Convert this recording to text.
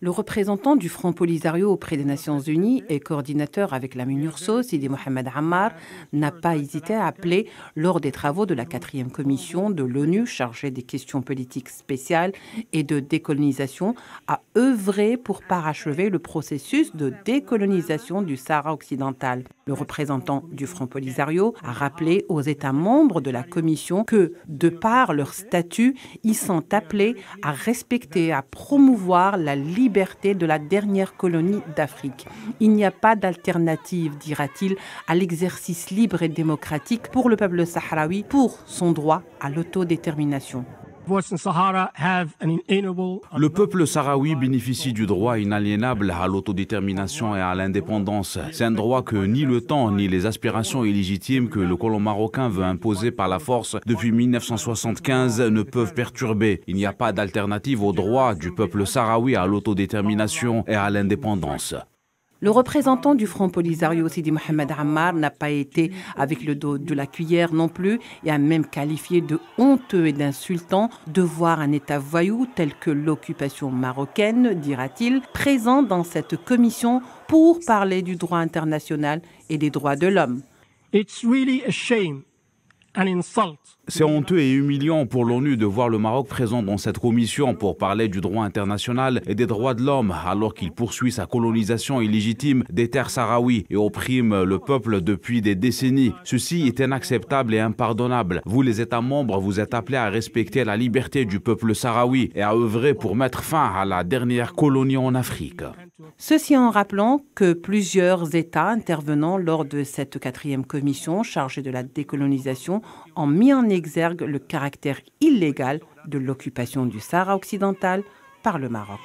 Le représentant du Front Polisario auprès des Nations Unies et coordinateur avec la MINURSO, Sidi Mohamed Ammar, n'a pas hésité à appeler, lors des travaux de la quatrième commission de l'ONU chargée des questions politiques spéciales et de décolonisation, à œuvrer pour parachever le processus de décolonisation du Sahara occidental. Le représentant du Front Polisario a rappelé aux États membres de la commission que, de par leur statut, ils sont appelés à respecter, à promouvoir la liberté de la dernière colonie d'Afrique. Il n'y a pas d'alternative, dira-t-il, à l'exercice libre et démocratique pour le peuple sahraoui, pour son droit à l'autodétermination. Le peuple sahraoui bénéficie du droit inaliénable à l'autodétermination et à l'indépendance. C'est un droit que ni le temps ni les aspirations illégitimes que le colon marocain veut imposer par la force depuis 1975 ne peuvent perturber. Il n'y a pas d'alternative au droit du peuple sahraoui à l'autodétermination et à l'indépendance. Le représentant du Front Polisario, Sidi Mohamed Ammar, n'a pas été avec le dos de la cuillère non plus et a même qualifié de honteux et d'insultant de voir un État voyou tel que l'occupation marocaine, dira-t-il, présent dans cette commission pour parler du droit international et des droits de l'homme. It's really a shame c'est honteux et humiliant pour l'ONU de voir le Maroc présent dans cette commission pour parler du droit international et des droits de l'homme, alors qu'il poursuit sa colonisation illégitime des terres sahraouis et opprime le peuple depuis des décennies. Ceci est inacceptable et impardonnable. Vous, les États membres, vous êtes appelés à respecter la liberté du peuple sahraoui et à œuvrer pour mettre fin à la dernière colonie en Afrique. Ceci en rappelant que plusieurs États intervenant lors de cette quatrième commission chargée de la décolonisation ont mis en exergue le caractère illégal de l'occupation du Sahara occidental par le Maroc.